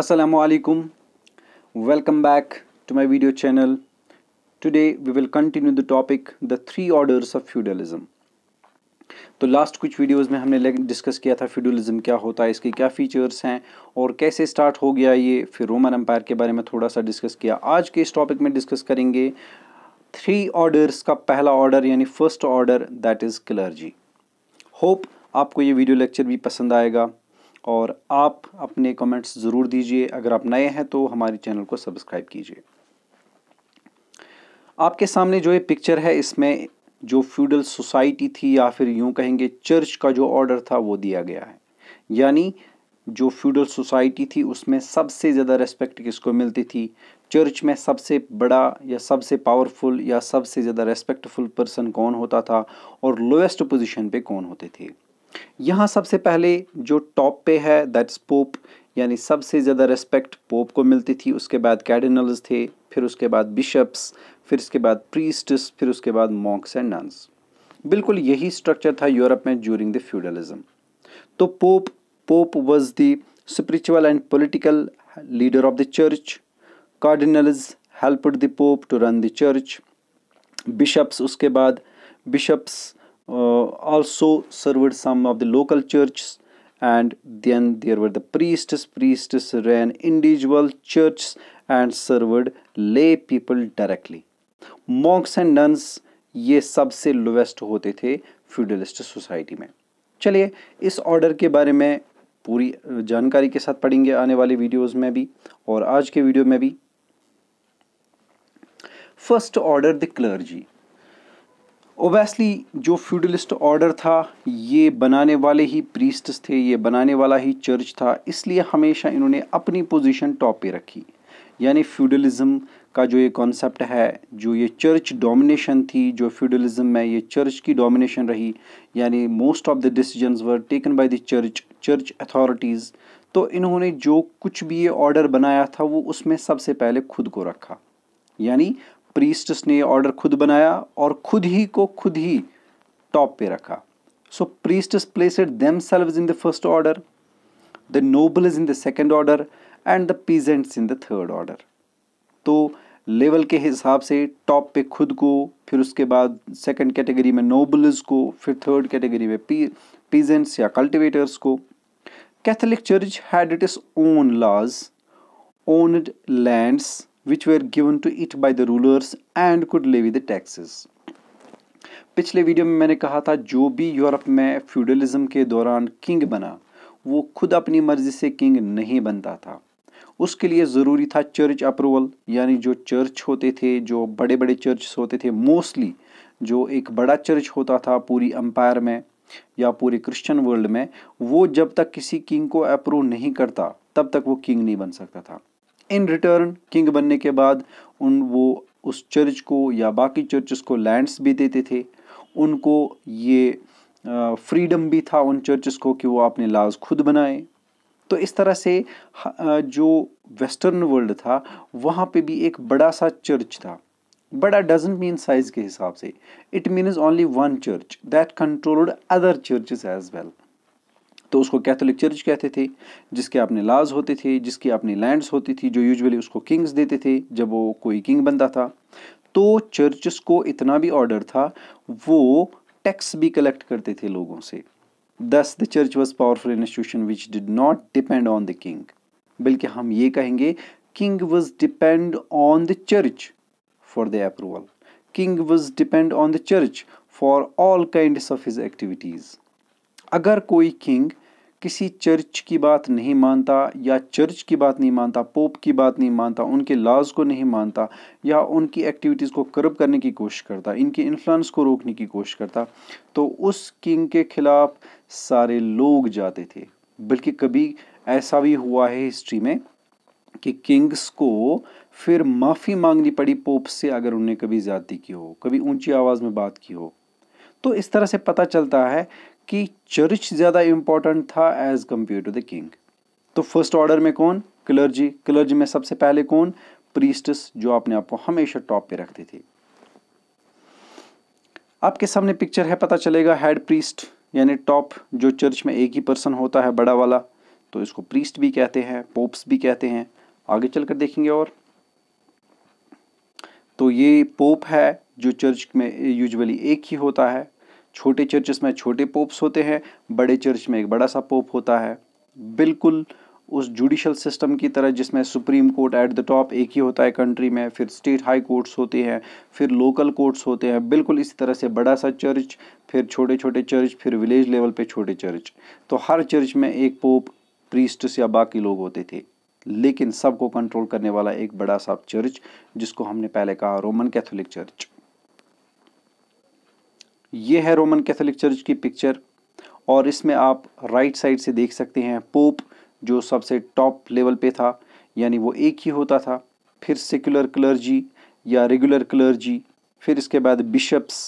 Assalamualaikum. Welcome back to my video channel. Today we will continue the topic the three orders of feudalism. तो last कुछ videos में हमने discuss किया था feudalism क्या होता है इसके क्या फीचर्स हैं और कैसे स्टार्ट हो गया ये फिर रोमन एम्पायर के बारे में थोड़ा सा डिस्कस किया आज के इस टॉपिक में डिस्कस करेंगे थ्री ऑर्डर्स का पहला ऑर्डर यानी first order that is clergy hope आपको ये वीडियो लेक्चर भी पसंद आएगा और आप अपने कमेंट्स ज़रूर दीजिए अगर आप नए हैं तो हमारे चैनल को सब्सक्राइब कीजिए आपके सामने जो ये पिक्चर है इसमें जो फ्यूडल सोसाइटी थी या फिर यूँ कहेंगे चर्च का जो ऑर्डर था वो दिया गया है यानी जो फ्यूडल सोसाइटी थी उसमें सबसे ज़्यादा रेस्पेक्ट किसको मिलती थी चर्च में सबसे बड़ा या सबसे पावरफुल या सबसे ज़्यादा रेस्पेक्टफुल पर्सन कौन होता था और लोएस्ट पोजीशन पे कौन होते थे यहाँ सबसे पहले जो टॉप पे है दैट्स पोप यानी सबसे ज़्यादा रेस्पेक्ट पोप को मिलती थी उसके बाद कैडिनल्स थे फिर उसके बाद बिशप्स फिर उसके बाद प्रीस्टस फिर उसके बाद मॉक्स एंड नंस बिल्कुल यही स्ट्रक्चर था यूरोप में ज्यूरिंग द फ्यूडलिज्म तो pope pope was the spiritual and political leader of the church cardinals helped the pope to run the church bishops उसके बाद bishops uh, also served some of the local churches and then there were the priests priests ran individual churches and served lay people directly monks and nuns ye sabse lowest hote the feudalist society mein chaliye is order ke bare mein puri jankari ke sath padhenge aane wale videos mein bhi aur aaj ke video mein bhi first order the clergy obviously जो feudalist order था ये बनाने वाले ही priest थे ये बनाने वाला ही church था इसलिए हमेशा इन्होंने अपनी पोजीशन टॉप पे रखी यानी फ्यूडलिज़्म का जो ये कॉन्सेप्ट है जो ये चर्च डोमिनेशन थी जो फ्यूडलिज़्म में ये चर्च की डोमिनेशन रही यानी most of the decisions were taken by the church church authorities तो इन्होंने जो कुछ भी ये ऑर्डर बनाया था वो उसमें सबसे पहले खुद को रखा यानी प्रीस्ट ने ऑर्डर खुद बनाया और खुद ही को खुद ही टॉप पे रखा so priest placed themselves in the first order the noble is in the second order and the peasants in the third order तो लेवल के हिसाब से टॉप पे खुद को फिर उसके बाद सेकंड कैटेगरी में नोबल्स को फिर थर्ड कैटेगरी में पी पीजेंट्स या कल्टिवेटर्स को Catholic church had it is own laws owned lands which were given to it by the rulers and could levy the taxes पिछले वीडियो में मैंने कहा था जो भी यूरोप में फ्यूडलिज्म के दौरान किंग बना वो खुद अपनी मर्जी से किंग नहीं बनता था उसके लिए ज़रूरी था चर्च अप्रूवल यानी जो चर्च होते थे जो बड़े बड़े चर्च होते थे मोस्टली जो एक बड़ा चर्च होता था पूरी अम्पायर में या पूरे क्रिश्चियन वर्ल्ड में वो जब तक किसी किंग को अप्रूव नहीं करता तब तक वो किंग नहीं बन सकता था इन रिटर्न किंग बनने के बाद उन वो उस चर्च को या बाकी चर्चेस को लैंड्स भी देते थे उनको ये फ्रीडम भी था उन चर्चेस को कि वो अपने लाज खुद बनाए तो इस तरह से जो वेस्टर्न वर्ल्ड था वहाँ पे भी एक बड़ा सा चर्च था बड़ा डजन मीन साइज के हिसाब से it means only one church that controlled other churches as well तो उसको कैथोलिक चर्च कहते थे जिसके अपने लाज होते थे जिसकी अपनी लैंड्स होती थी जो यूजुअली उसको किंग्स देते थे जब वो कोई किंग बनता था तो चर्चस को इतना भी ऑर्डर था वो टैक्स भी कलेक्ट करते थे लोगों से thus the church was powerful institution which did not depend on the king बल्कि हम ये कहेंगे king was depend on the church for the approval king was depend on the church for all kind of his activities अगर कोई king किसी church की बात नहीं मानता या चर्च की बात नहीं मानता पोप की बात नहीं मानता उनके लाज को नहीं मानता या उनकी एक्टिविटीज़ को करप करने की कोशिश करता इनके इन्फ्लुएंस को रोकने की कोशिश करता तो उस किंग के ख़िलाफ़ सारे लोग जाते थे बल्कि कभी ऐसा भी हुआ है हिस्ट्री में कि किंग्स को फिर माफ़ी मांगनी पड़ी पोप से अगर उनने कभी ज़्यादा की हो कभी ऊंची आवाज़ में बात की हो तो इस तरह से पता चलता है कि चर्च ज़्यादा इम्पोर्टेंट था as compare to the king तो फर्स्ट ऑर्डर में कौन क्लर्जी क्लर्जी में सबसे पहले कौन प्रीस्टस जो अपने आप को हमेशा टॉप पे रखती थी आपके सामने पिक्चर है पता चलेगा हेड प्रीस्ट यानी टॉप जो चर्च में एक ही पर्सन होता है बड़ा वाला तो इसको प्रीस्ट भी कहते हैं पोप्स भी कहते हैं आगे चलकर देखेंगे और तो ये पोप है जो चर्च में यूजुअली एक ही होता है छोटे चर्चेस में छोटे पोप्स होते हैं बड़े चर्च में एक बड़ा सा पोप होता है बिल्कुल उस जुडिशल सिस्टम की तरह जिसमें supreme court at the top एक ही होता है कंट्री में फिर स्टेट हाई कोर्ट्स होते हैं फिर लोकल कोर्ट्स होते हैं बिल्कुल इसी तरह से बड़ा सा चर्च फिर छोटे छोटे चर्च फिर विलेज लेवल पे छोटे चर्च तो हर चर्च में एक पोप प्रीस्टस या बाकी लोग होते थे लेकिन सबको कंट्रोल करने वाला एक बड़ा सा चर्च जिसको हमने पहले कहा रोमन कैथोलिक चर्च ये है रोमन कैथोलिक चर्च की पिक्चर और इसमें आप राइट साइड से देख सकते हैं पोप जो सबसे टॉप लेवल पे था यानी वो एक ही होता था फिर सेक्युलर क्लर्जी या रेगुलर क्लर्जी फिर इसके बाद बिशप्स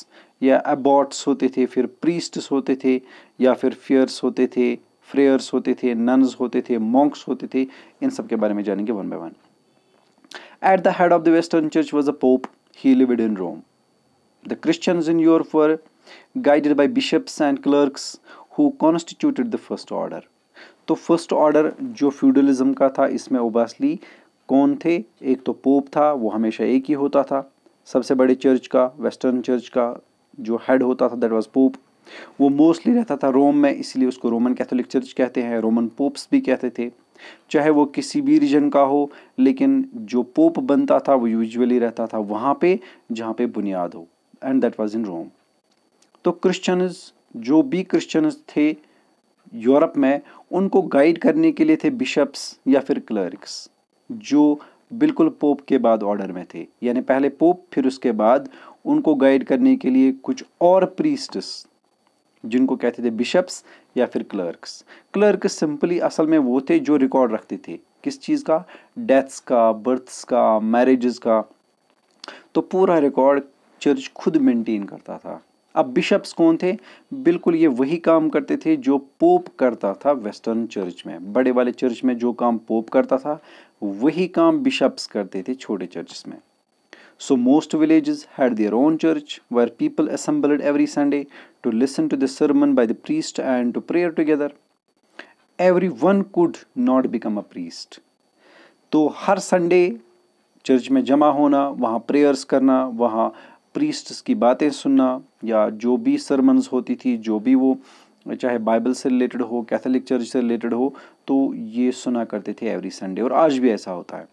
या अबॉट्स होते थे फिर प्रीस्ट्स होते थे या फिर फियर्स होते थे फ्रेयर्स होते थे नन्स होते थे मॉन्क्स होते थे इन सब के बारे में जानेंगे one by one at the head of the western church was a pope he lived in Rome The Christians in Europe were guided by bishops and clerks who constituted the first order. तो first order जो feudalism का था इसमें ओबासली कौन थे एक तो pope था वो हमेशा एक ही होता था सबसे बड़े चर्च का वेस्टर्न चर्च का जो हेड होता था दैट वाज पोप वो मोस्टली रहता था रोम में इसलिए उसको रोमन कैथोलिक चर्च कहते हैं रोमन पोप्स भी कहते थे चाहे वो किसी भी रीजन का हो लेकिन जो पोप बनता था वो यूजुअली रहता था वहाँ पे जहाँ पे बुनियाद हो and that was in Rome तो क्रिश्चियंस जो भी क्रिश्चियंस थे यूरोप में उनको गाइड करने के लिए थे बिशप्स या फिर क्लर्क्स जो बिल्कुल पोप के बाद ऑर्डर में थे यानी पहले पोप फिर उसके बाद उनको गाइड करने के लिए कुछ और प्रीस्टस जिनको कहते थे बिशप्स या फिर क्लर्क्स क्लर्क सिंपली असल में वो थे जो रिकॉर्ड रखते थे किस चीज़ का डेथ्स का बर्थ्स का मैरिज का तो पूरा रिकॉर्ड चर्च खुद मेंटेन करता था अब बिशप्स कौन थे बिल्कुल ये वही काम करते थे जो पोप करता था वेस्टर्न चर्च में बड़े वाले चर्च में जो काम पोप करता था वही काम बिशप्स करते थे छोटे चर्च में so most village had their own church where people assembled every Sunday to listen to the by by the priest and to prayer together every one could not become a priest तो हर Sunday church में जमा होना वहाँ prayers करना वहाँ priests की बातें सुनना या जो भी सरमन्स होती थी जो भी वो चाहे बाइबल से रिलेटेड हो कैथोलिक चर्च से रिलेटेड हो तो ये सुना करते थे एवरी संडे और आज भी ऐसा होता है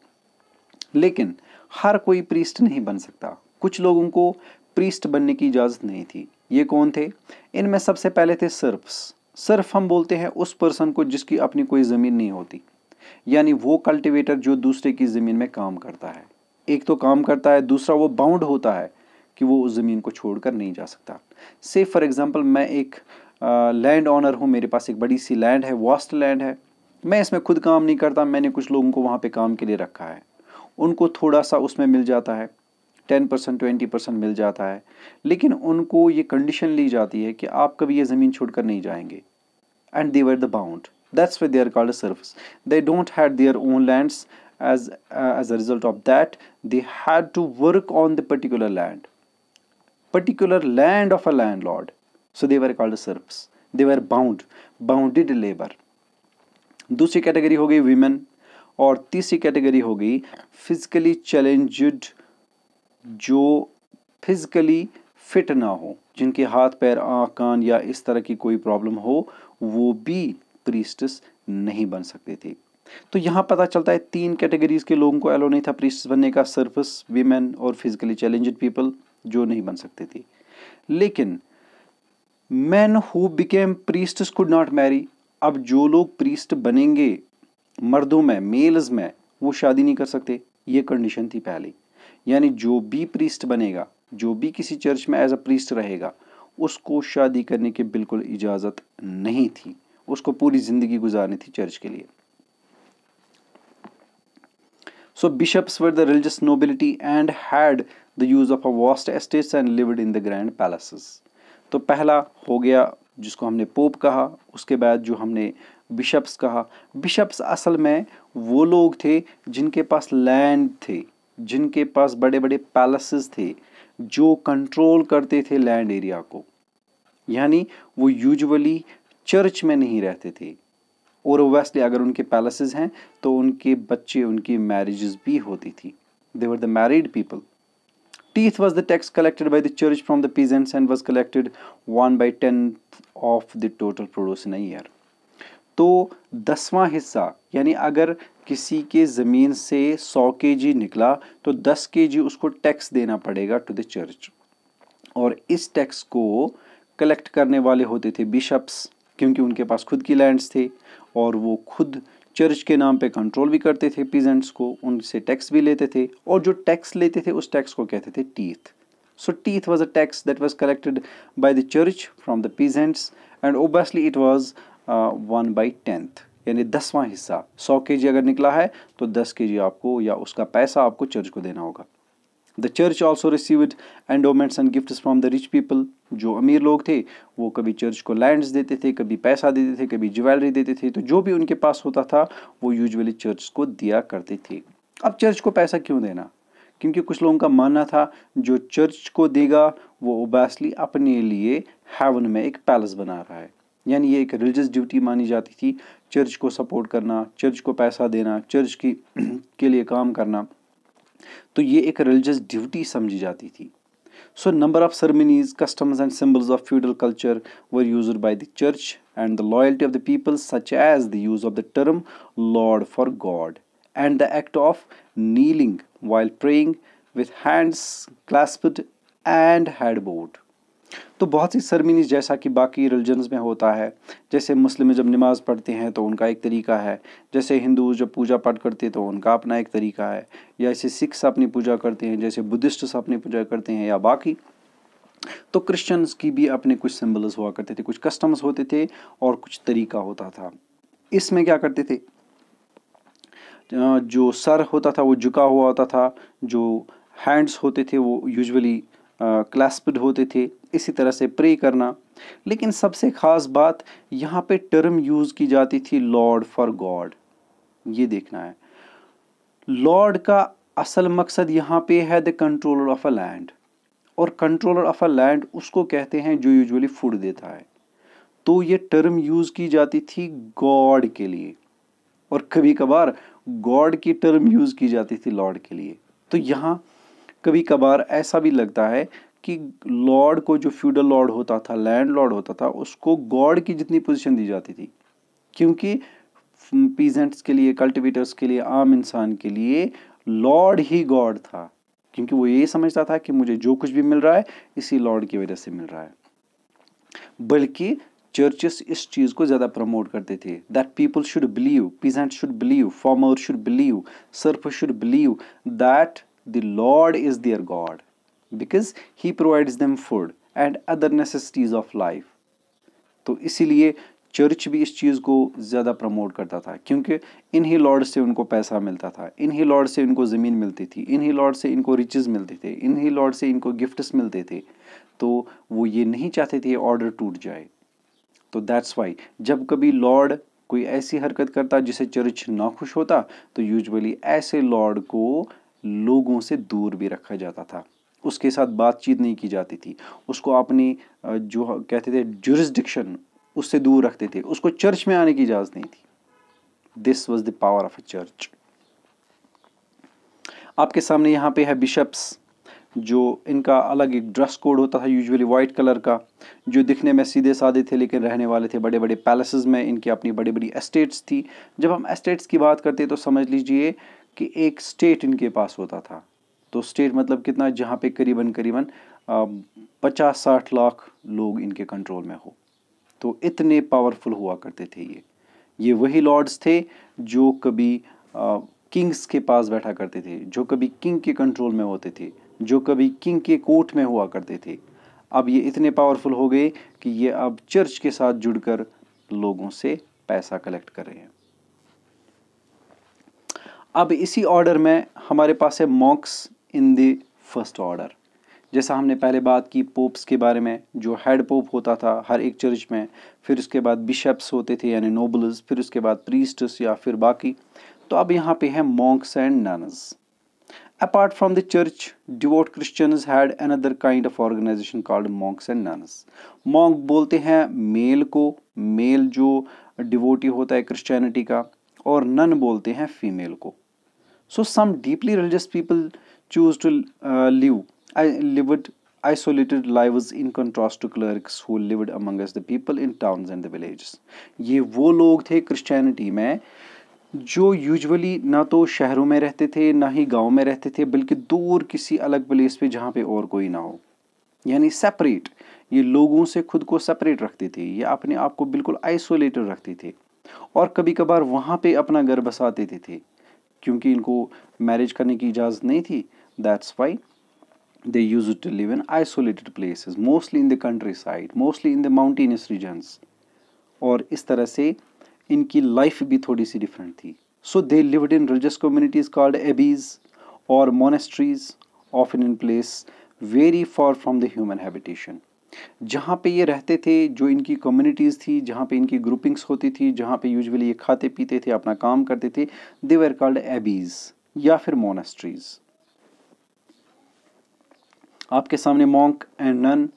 लेकिन हर कोई प्रीस्ट नहीं बन सकता कुछ लोगों को प्रीस्ट बनने की इजाज़त नहीं थी ये कौन थे इनमें सबसे पहले थे सर्फ्स सर्फ हम बोलते हैं उस पर्सन को जिसकी अपनी कोई ज़मीन नहीं होती यानी वो कल्टिवेटर जो दूसरे की ज़मीन में काम करता है एक तो काम करता है दूसरा वो बाउंड होता है कि वो उस ज़मीन को छोड़कर नहीं जा सकता से फॉर एग्ज़ाम्पल मैं एक लैंड ऑनर हूँ मेरे पास एक बड़ी सी लैंड है वास्ट लैंड है मैं इसमें खुद काम नहीं करता मैंने कुछ लोगों को वहाँ पे काम के लिए रखा है उनको थोड़ा सा उसमें मिल जाता है टेन परसेंट ट्वेंटी परसेंट मिल जाता है लेकिन उनको ये कंडीशन ली जाती है कि आप कभी ये ज़मीन छोड़कर नहीं जाएंगे and they were the bound that's way they're called service they don't had their own lands as as a result of that they had to work on the particular land particular land of a landlord. So they were called serfs. They were bound, bounded labor. दूसरी category हो गई women और तीसरी category हो गई physically चैलेंजड जो physically fit ना हो जिनके हाथ पैर आँख कान या इस तरह की कोई प्रॉब्लम हो वो भी प्रीस्टस नहीं बन सकते थे तो यहाँ पता चलता है तीन कैटेगरीज के लोगों को एलो नहीं था प्रीस्टस बनने का सर्फस वीमेन और फिजिकली चैलेंजड पीपल जो नहीं बन सकती थी लेकिन man who became priest could not marry अब जो लोग प्रीस्ट बनेंगे मर्दों में मेल्स में वो शादी नहीं कर सकते ये कंडीशन थी पहले यानी जो भी प्रीस्ट बनेगा जो भी किसी चर्च में एज अ प्रीस्ट रहेगा उसको शादी करने की बिल्कुल इजाज़त नहीं थी उसको पूरी ज़िंदगी गुजारनी थी चर्च के लिए so bishops were the religious nobility and had the use of a vast estates and lived in the grand palaces तो पहला हो गया जिसको हमने पोप कहा उसके बाद जो हमने बिशप्स कहा बिशप्स असल में वो लोग थे जिनके पास लैंड थे जिनके पास बड़े बड़े पैलेसेस थे जो कंट्रोल करते थे लैंड एरिया को यानी वो यूजुअली चर्च में नहीं रहते थे और ओबियसली अगर उनके पैलेसेस हैं तो उनके बच्चे उनकी मैरिजेस भी होती थी they were the married people teeth was the tax collected by the church from the peasants and was collected 1 by 10th of the total produce in a year. तो दसवां हिस्सा यानी अगर किसी के ज़मीन से 100 के जी निकला तो 10 के जी उसको टैक्स देना पड़ेगा टू द चर्च और इस टैक्स को कलेक्ट करने वाले होते थे बिशप्स क्योंकि उनके पास खुद की लैंड्स थे और वो खुद आ, चर्च के नाम पे कंट्रोल भी करते थे पीजेंट्स को उनसे टैक्स भी लेते थे और जो टैक्स लेते थे उस टैक्स को कहते थे tithe so tithe was a tax that was collected by the church from the peasants and obviously it was one by tenth यानी दसवां हिस्सा सौ के जी अगर निकला है तो दस के जी आपको या उसका पैसा आपको चर्च को देना होगा the church also received endowments and gift from the rich people जो अमीर लोग थे वो कभी चर्च को लैंड्स देते थे कभी पैसा देते थे कभी ज्वेलरी देते थे तो जो भी उनके पास होता था वो यूजली चर्च को दिया करते थे अब चर्च को पैसा क्यों देना क्योंकि कुछ लोगों का मानना था जो चर्च को देगा वो ओबैसली अपने लिए हेवन में एक पैलेस बना रहा है यानी ये एक रिलीजियस ड्यूटी मानी जाती थी चर्च को सपोर्ट करना चर्च को पैसा देना चर्च की के लिए काम करना तो ये एक रिलीजियस ड्यूटी समझी जाती थी so number of ceremonies customs and symbols of feudal culture were use by the church and the loyalty of the people such as the use of the term Lord for God and the act of kneeling while praying with hands clasped and head bowed तो बहुत सी सरमिनीज जैसा कि बाकी religions में होता है जैसे मुस्लिम जब नमाज़ पढ़ते हैं तो उनका एक तरीका है जैसे हिंदू जब पूजा पाठ करते हैं तो उनका अपना एक तरीका है या ऐसे सिख्स अपनी पूजा करते हैं जैसे बुद्धिस्ट्स अपनी पूजा करते हैं या बाकी तो क्रिश्चियंस की भी अपने कुछ सिम्बल्स हुआ करते थे कुछ कस्टम्स होते थे और कुछ तरीका होता था इसमें क्या करते थे जो सर होता था वो झुका हुआ होता था जो हैंड्स होते थे वो यूजुअली क्लास्पड होते थे इसी तरह से प्रे करना लेकिन सबसे ख़ास बात यहाँ पे टर्म यूज़ की जाती थी लॉर्ड फॉर गॉड ये देखना है लॉर्ड का असल मकसद यहाँ पे है the controller of a land और कंट्रोलर ऑफ अ लैंड उसको कहते हैं जो यूजुअली फूड देता है तो ये टर्म यूज़ की जाती थी गॉड के लिए और कभी कभार गॉड की टर्म यूज़ की जाती थी लॉर्ड के लिए तो यहाँ कभी कभार ऐसा भी लगता है कि लॉर्ड को जो फ्यूडल लॉर्ड होता था लैंड लॉर्ड होता था उसको गॉड की जितनी पोजीशन दी जाती थी क्योंकि पीजेंट्स के लिए कल्टिवेटर्स के लिए आम इंसान के लिए लॉर्ड ही गॉड था क्योंकि वो ये समझता था कि मुझे जो कुछ भी मिल रहा है इसी लॉर्ड की वजह से मिल रहा है बल्कि चर्चेस इस चीज़ को ज़्यादा प्रमोट करते थे that people should believe peasant should believe farmer should believe serf should believe that The Lord is their God because He provides them food and other necessities of life. तो इसीलिए church भी इस चीज़ को ज़्यादा promote करता था क्योंकि इन्हीं लॉर्ड से उनको पैसा मिलता था इन्हीं लॉर्ड से उनको ज़मीन मिलती थी इन्हीं लॉर्ड से इनको रिचेज़ मिलते थे इन्हीं लॉर्ड से इनको गिफ्ट्स मिलते थे तो वो ये नहीं चाहते थे ऑर्डर टूट जाए तो दैट्स वाई जब कभी लॉर्ड कोई ऐसी हरकत करता जिसे चर्च नाखुश होता तो यूजली ऐसे लॉर्ड को लोगों से दूर भी रखा जाता था उसके साथ बातचीत नहीं की जाती थी उसको अपनी जो कहते थे जुरिस्डिक्शन उससे दूर रखते थे उसको चर्च में आने की इजाज़त नहीं थी this was the power of a church आपके सामने यहाँ पे है बिशप्स जो इनका अलग एक ड्रेस कोड होता था यूजुअली वाइट कलर का जो दिखने में सीधे साधे थे लेकिन रहने वाले थे बड़े बड़े पैलेसेस में इनकी अपनी बड़ी बड़ी एस्टेट्स थी जब हम एस्टेट्स की बात करते तो समझ लीजिए कि एक स्टेट इनके पास होता था तो स्टेट मतलब कितना जहाँ पे करीबन करीबन पचास साठ लाख लोग इनके कंट्रोल में हो तो इतने पावरफुल हुआ करते थे ये ये वही लॉर्ड्स थे जो कभी आ, किंग्स के पास बैठा करते थे जो कभी किंग के कंट्रोल में होते थे जो कभी किंग के कोर्ट में हुआ करते थे अब ये इतने पावरफुल हो गए कि ये अब चर्च के साथ जुड़कर लोगों से पैसा कलेक्ट कर रहे हैं अब इसी ऑर्डर में हमारे पास है monks in the first order जैसा हमने पहले बात की पोप्स के बारे में जो हेड पोप होता था हर एक चर्च में फिर उसके बाद बिशप्स होते थे यानी नोबल्स फिर उसके बाद प्रीस्टस या फिर बाकी तो अब यहाँ पे है monks and nuns apart the church devout devout had had other kind of organization called monks and nuns monk बोलते हैं मेल को मेल जो डिवोटी होता है क्रिश्चियनिटी का और नन बोलते हैं फीमेल को So some deeply religious people choose to uh, live I lived isolated lives in contrast to clerics who lived among us the people in towns and the villages. ye wo log the christianity mein जो usually ना तो शहरों में रहते थे ना ही गांव में रहते थे बल्कि दूर किसी अलग प्लेस पे जहाँ पे और कोई ना हो यानी सेपरेट ये लोगों से खुद को सेपरेट रखते थे ये अपने आप को बिल्कुल आइसोलेटेड रखते थे और कभी कभार वहाँ पे अपना घर बसाते थे, थे। क्योंकि इनको मैरिज करने की इजाज़त नहीं थी that's why they use to live in isolated place mostly in the countryside mostly in the mountainous regions और इस तरह से इनकी लाइफ भी थोड़ी सी डिफरेंट थी so they lived in religious communities called abbeys और monasteries of in in place very far from the human habitation जहाँ पे ये रहते थे जो इनकी कम्युनिटीज़ थी जहाँ पे इनकी ग्रुपिंग्स होती थी जहाँ पे यूजुअली ये खाते पीते थे अपना काम करते थे दे वर कॉल्ड एबीज़ या फिर मोनेस्ट्रीज़ आपके सामने मॉन्क एंड नन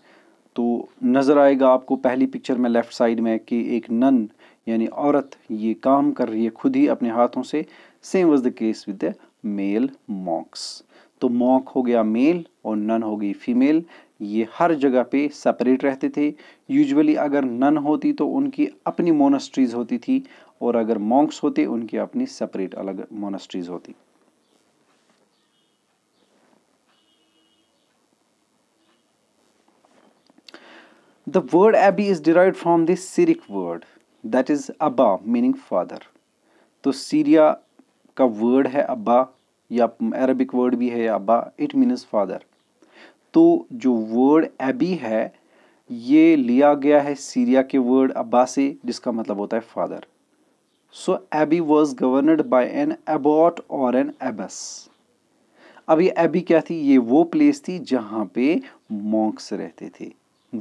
तो नज़र आएगा आपको पहली पिक्चर में लेफ़्ट साइड में कि एक नन यानी औरत ये काम कर रही है खुद ही अपने हाथों से same was the case with the male monks तो मॉक हो गया मेल और नन हो गई फीमेल ये हर जगह पे सेपरेट रहते थे यूजुअली अगर नन होती तो उनकी अपनी मोनस्ट्रीज होती थी और अगर मॉन्क्स होते उनकी अपनी सेपरेट अलग मोनस्ट्रीज होती the word abbey is derive from the Syriac word that is abba meaning father तो सीरिया का वर्ड है अब्बा या अरबिक वर्ड भी है अब्बा इट मीनस फादर तो जो वर्ड एबी है ये लिया गया है सीरिया के वर्ड अब्बा से जिसका मतलब होता है father so abbey was governed by an abbot और एन एबस अब ये एबी क्या थी ये वो प्लेस थी जहाँ पे मॉन्क्स रहते थे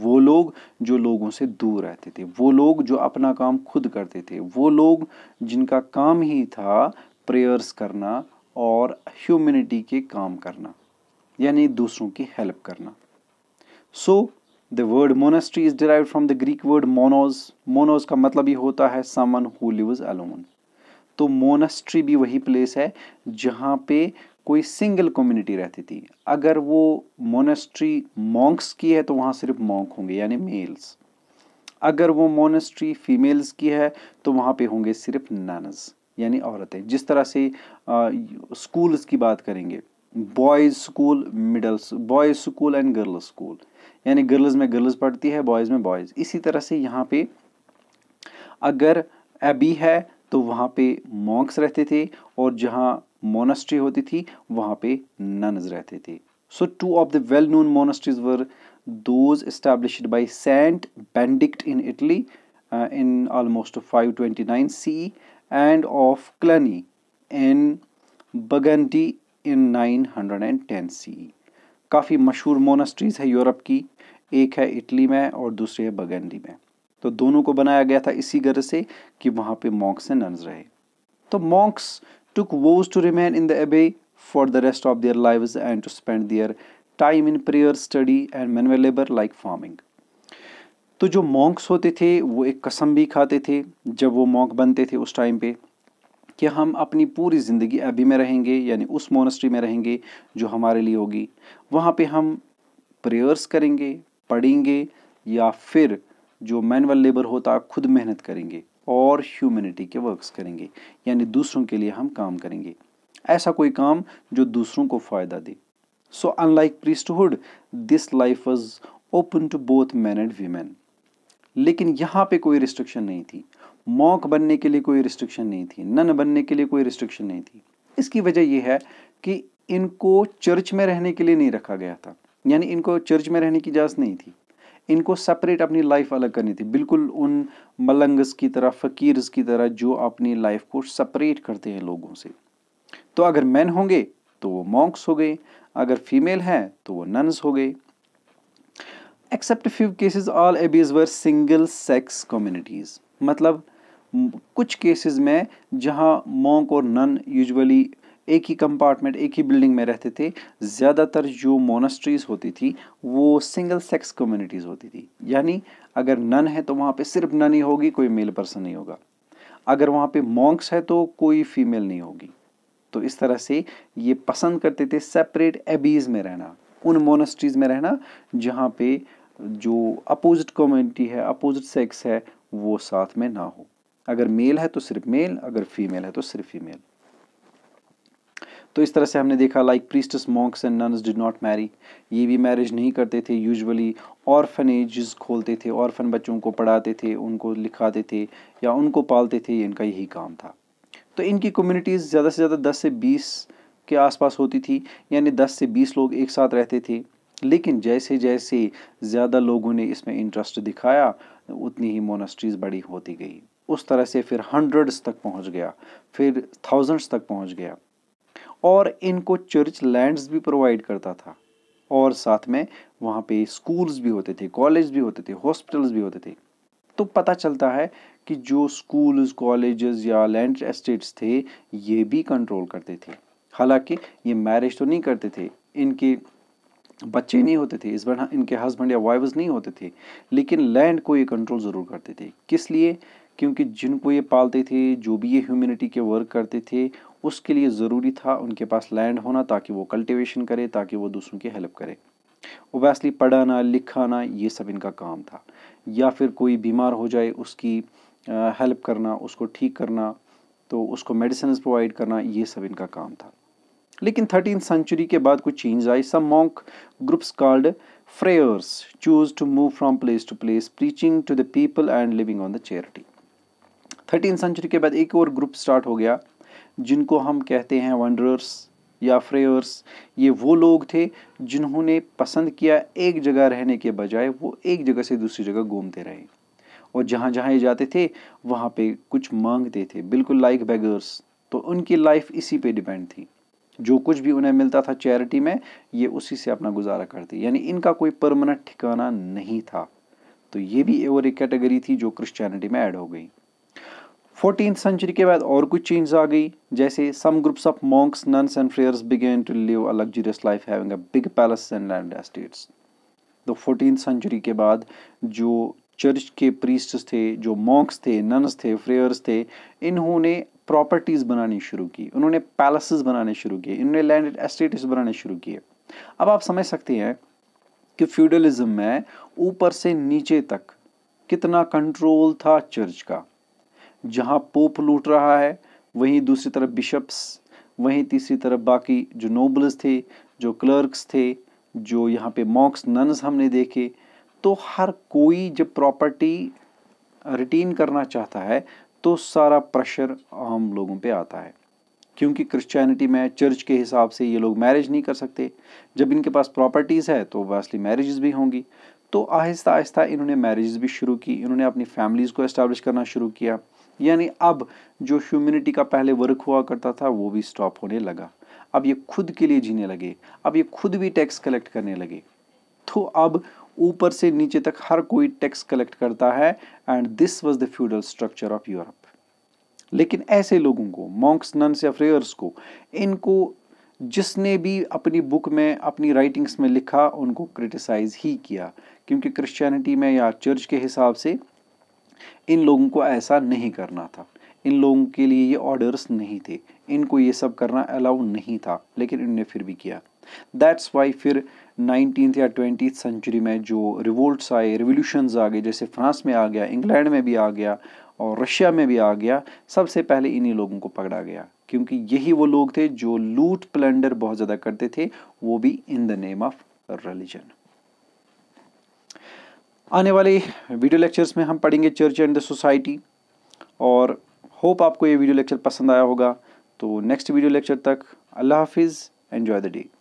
वो लोग जो लोगों से दूर रहते थे वो लोग जो अपना काम खुद करते थे वो लोग जिनका काम ही था प्रेयर्स करना और ह्यूमिनिटी के काम करना यानी दूसरों की हेल्प करना so the word monastery is derive from the Greek word monos monos का मतलब ही होता है समन हु लिवज अलोन तो मोनेस्ट्री भी वही प्लेस है जहाँ पे कोई सिंगल कम्युनिटी रहती थी अगर वो मोनेस्ट्री मॉन्क्स की है तो वहाँ सिर्फ मॉन्क होंगे यानी मेल्स अगर वो मोनेस्ट्री फीमेल्स की है तो वहाँ पे होंगे सिर्फ ननस यानी औरतें जिस तरह से स्कूल्स की बात करेंगे boys school middle boys school and girls school यानी गर्ल्स में गर्ल्स पढ़ती है बॉयज़ में बॉयज़ इसी तरह से यहाँ पे अगर एबी है तो वहाँ पे मॉन्क्स रहते थे और जहाँ मोनस्ट्री होती थी वहाँ पे नन्स रहते थे so two of the well known monasteries were those by saint Saint in Italy in almost five twenty nine C and of Cluny in Burgundy in 910 C काफ़ी मशहूर मोनस्ट्रीज़ है यूरोप की एक है इटली में और दूसरी है बगंडी में तो दोनों को बनाया गया था इसी गर्ज से कि वहाँ पे मॉक्स से नंज रहे तो monks took vows to remain in the abbey for the rest of their life and to spend their time in prayer study and manual labour like farming तो जो मॉन्क्स होते थे वो एक कसम भी खाते थे जब वो मॉक बनते थे उस टाइम पे कि हम अपनी पूरी ज़िंदगी अभी में रहेंगे यानी उस मोनस्ट्री में रहेंगे जो हमारे लिए होगी वहाँ पे हम प्रेयर्स करेंगे पढ़ेंगे या फिर जो मैनुअल लेबर होता खुद मेहनत करेंगे और ह्यूमनिटी के वर्क्स करेंगे यानी दूसरों के लिए हम काम करेंगे ऐसा कोई काम जो दूसरों को फ़ायदा दे so unlike priesthood this life was open to both man and women लेकिन यहाँ पे कोई रिस्ट्रिक्शन नहीं थी मॉक बनने के लिए कोई रिस्ट्रिक्शन नहीं थी नन बनने के लिए कोई रिस्ट्रिक्शन नहीं थी इसकी वजह यह है कि इनको चर्च में रहने के लिए नहीं रखा गया था यानी इनको चर्च में रहने की इजाज़त नहीं थी इनको सेपरेट अपनी लाइफ अलग करनी थी बिल्कुल उन मलंगस की तरह फ़कीर्स की तरह जो अपनी लाइफ को सेपरेट करते हैं लोगों से तो अगर मैन होंगे तो वो मॉक्स हो गए अगर फीमेल हैं तो वो नन्स हो गए except few cases all abbeys were single sex communities मतलब कुछ केसेस में जहां मॉन्क और नन यूजुअली एक ही कंपार्टमेंट एक ही बिल्डिंग में रहते थे ज़्यादातर जो मोनस्ट्रीज़ होती थी वो सिंगल सेक्स कम्युनिटीज़ होती थी यानी अगर नन है तो वहाँ पे सिर्फ नन ही होगी कोई मेल पर्सन नहीं होगा अगर वहाँ पे मॉन्क्स है तो कोई फीमेल नहीं होगी तो इस तरह से ये पसंद करते थे सेपरेट एबीज़ में रहना उन मोनस्ट्रीज़ में रहना जहाँ पे जो अपोजिट कम्युनिटी है अपोजिट सेक्स है वो साथ में ना हो अगर मेल है तो सिर्फ मेल अगर फीमेल है तो सिर्फ फीमेल तो इस तरह से हमने देखा like priests monks and nuns did not marry ये भी मैरिज नहीं करते थे यूजुअली ऑर्फनेज खोलते थे ऑर्फन बच्चों को पढ़ाते थे उनको लिखाते थे या उनको पालते थे इनका यही काम था तो इनकी कम्युनिटीज़ ज़्यादा से ज़्यादा दस से बीस के आसपास होती थी यानी दस से बीस लोग एक साथ रहते थे लेकिन जैसे जैसे ज़्यादा लोगों ने इसमें इंटरेस्ट दिखाया उतनी ही मोनास्ट्रीज़ बड़ी होती गई उस तरह से फिर हंड्रेड्स तक पहुंच गया फिर थाउजेंड्स तक पहुंच गया और इनको चर्च लैंड्स भी प्रोवाइड करता था और साथ में वहाँ पे स्कूल्स भी होते थे कॉलेज भी होते थे हॉस्पिटल्स भी होते थे तो पता चलता है कि जो स्कूल्स कॉलेजेस या लैंड एस्टेट्स थे ये भी कंट्रोल करते थे हालांकि ये मैरिज तो नहीं करते थे इनके बच्चे नहीं होते थे इस बार इनके हस्बैंड या वाइव्स नहीं होते थे लेकिन लैंड को ये कंट्रोल ज़रूर करते थे किस लिए क्योंकि जिनको ये पालते थे जो भी ये ह्यूमिनिटी के वर्क करते थे उसके लिए ज़रूरी था उनके पास लैंड होना ताकि वो कल्टिवेशन करे ताकि वो दूसरों की हेल्प करे ओबैसली पढ़ाना लिखाना ये सब इनका काम था या फिर कोई बीमार हो जाए उसकी हेल्प करना उसको ठीक करना तो उसको मेडिसिन प्रोवाइड करना ये सब इनका काम था लेकिन थर्टीन सेंचुरी के बाद कुछ चेंज आई some monk groups called friars chose to move from place to place preaching to the people and living on the charity thirteen century के बाद एक और ग्रुप स्टार्ट हो गया जिनको हम कहते हैं वंडरर्स या फ्रेयर्स ये वो लोग थे जिन्होंने पसंद किया एक जगह रहने के बजाय वो एक जगह से दूसरी जगह घूमते रहे और जहाँ जहाँ ये जाते थे वहाँ पे कुछ मांगते थे बिल्कुल लाइक बेगर्स तो उनकी लाइफ इसी पे डिपेंड थी जो कुछ भी उन्हें मिलता था चैरिटी में ये उसी से अपना गुजारा करते यानी इनका कोई परमानेंट ठिकाना नहीं था तो ये भी और एक कैटेगरी थी जो क्रिश्चियनिटी में ऐड हो गई फोर्टीन सेंचुरी के बाद और कुछ चेंज आ गई जैसे some groups of monks nuns and friars begin to live a luxurious life having a big palace and land estates तो फोर्टीन सेंचुरी के बाद जो चर्च के प्रीस्ट्स थे जो मॉन्क्स थे नन्स थे फ्रेयर्स थे इन्होंने प्रॉपर्टीज़ बनानी शुरू की उन्होंने पैलेसेस बनाने शुरू किए इन्होंने लैंड एस्टेट्स बनाने शुरू किए अब आप समझ सकते हैं कि फ्यूडलिज्म में ऊपर से नीचे तक कितना कंट्रोल था चर्च का जहाँ पोप लूट रहा है वहीं दूसरी तरफ बिशप्स वहीं तीसरी तरफ बाकी जो नोबल्स थे जो क्लर्क्स थे जो यहाँ पे मॉक्स नन्स हमने देखे तो हर कोई जब प्रॉपर्टी रिटेन करना चाहता है तो सारा प्रेशर आम लोगों पे आता है क्योंकि क्रिश्चियनिटी में चर्च के हिसाब से ये लोग मैरिज नहीं कर सकते जब इनके पास प्रॉपर्टीज़ है तो वैसली मैरिज भी होंगी तो आहिस्ता आहिस्ता इन्होंने मैरिज भी शुरू की इन्होंने अपनी फैमिलीज़ को इस्टेब्लिश करना शुरू किया यानी अब जो ह्यूमिनिटी का पहले वर्क हुआ करता था वो भी स्टॉप होने लगा अब ये खुद के लिए जीने लगे अब ये खुद भी टैक्स कलेक्ट करने लगे तो अब ऊपर से नीचे तक हर कोई टैक्स कलेक्ट करता है and this was the feudal structure of Europe लेकिन ऐसे लोगों को मॉन्क्स नन्स या फ्रेयर्स को इनको जिसने भी अपनी बुक में अपनी राइटिंग्स में लिखा उनको क्रिटिसाइज़ ही किया क्योंकि क्रिश्चियनिटी में या चर्च के हिसाब से इन लोगों को ऐसा नहीं करना था इन लोगों के लिए ये ऑर्डर्स नहीं थे इनको ये सब करना अलाउ नहीं था लेकिन इनने फिर भी किया दैट्स वाई फिर नाइनटीन या ट्वेंटी सेंचुरी में जो रिवोल्ट्स आए रिवोल्यूशंस आ गए जैसे फ्रांस में आ गया इंग्लैंड में भी आ गया और रशिया में भी आ गया सबसे पहले इन्हीं लोगों को पकड़ा गया क्योंकि यही वो लोग थे जो लूट प्लेंडर बहुत ज़्यादा करते थे वो भी in the name of religion आने वाले वीडियो लेक्चर्स में हम पढ़ेंगे चर्च एंड द सोसाइटी और होप आपको ये वीडियो लेक्चर पसंद आया होगा तो नेक्स्ट वीडियो लेक्चर तक अल्लाह हाफिज़ एन्जॉय द डे